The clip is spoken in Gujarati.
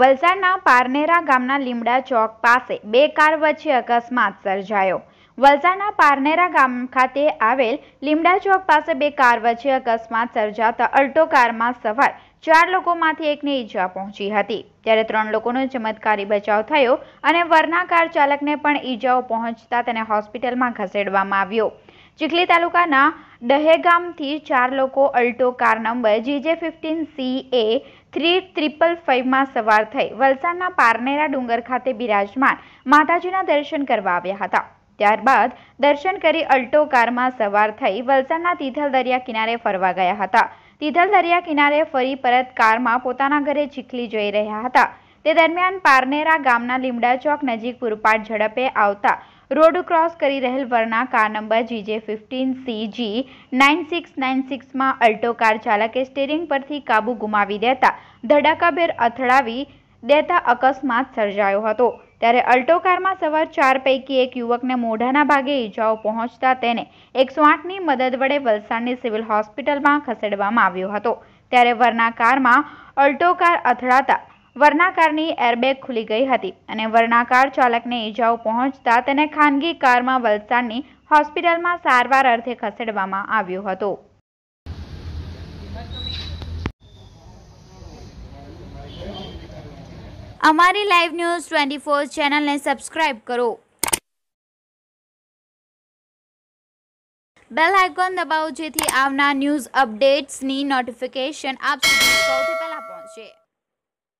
વલસાડના પારનેરા ગામના લીમડા ચોક પાસે બે કાર વચ્ચે અકસ્માત સર્જાયો વલસાડના પારનેરા ગામ ખાતે આવેલ લીમડા ચોક પાસે બે કાર વચ્ચે અકસ્માત સર્જાતા અલ્ટો કારમાં સવાર ચાર લોકોમાંથી એકને ઈજા પહોંચી હતી ત્યારે ત્રણ લોકોનો ચમત્કારી બચાવ થયો અને વરના કાર ચાલકને પણ ઈજાઓ પહોંચતા તેને હોસ્પિટલમાં ખસેડવામાં આવ્યો ચીખલી તાલુકાના દહેગામથી ચાર લોકો Alto car number GJ fifteen C A three triple ફાઇવમાં સવાર થઈ વલસાડના પારનેરા ડુંગર ખાતે બિરાજમાન માતાજીના દર્શન કરવા આવ્યા હતા ત્યારબાદ દર્શન કરી અલ્ટો કારમાં સવાર થઈ વલસાડના તિથલ દરિયા કિનારે ફરવા ગયા હતા તિથલ દરિયા કિનારે ફરી પરત કારમાં પોતાના ઘરે ચીખલી જઈ રહ્યા હતા તે દરમિયાન પારનેરા ગામના લીમડા ચોક નજીક પૂરપાટ ઝડપે આવતા રોડ ક્રોસ કરી રહેલ Verna car number GJ fifteen C G nine six nine સિક્સમાં અલ્ટો કાર ચાલકે સ્ટેરિંગ પરથી કાબુ ગુમાવી દેતા ધડાકાભેર અથડાવી દેતા અકસ્માત સર્જાયો હતો ત્યારે અલ્ટો કારમાં સવાર ચાર પૈકી એક યુવકને મોઢાના ભાગે ઈજાઓ પહોંચતા તેને એકસો આઠની મદદ વડે વલસાડની સિવિલ હોસ્પિટલમાં ખસેડવામાં આવ્યો હતો ત્યારે વરના કારમાં અલ્ટો કાર અથડાતા વર્ણાકારની એરબેગ ખુલી ગઈ હતી અને વર્ણાકાર ચાલકને ઈજાઓ પહોંચતા તેને ખાનગી કારમાં વલસાડની હોસ્પિટલમાં સારવાર અર્થે ખસેડવામાં આવ્યો હતો અમારી લાઈવ ન્યૂઝ ટ્વેન્ટી ફોર ચેનલને સબસ્ક્રાઇબ કરો બેલ આઇકોન દબાવો જેથી આવનાર ન્યૂઝ અપડેટ્સની નોટિફિકેશન આપ સુધી સૌથી પહેલાં પહોંચે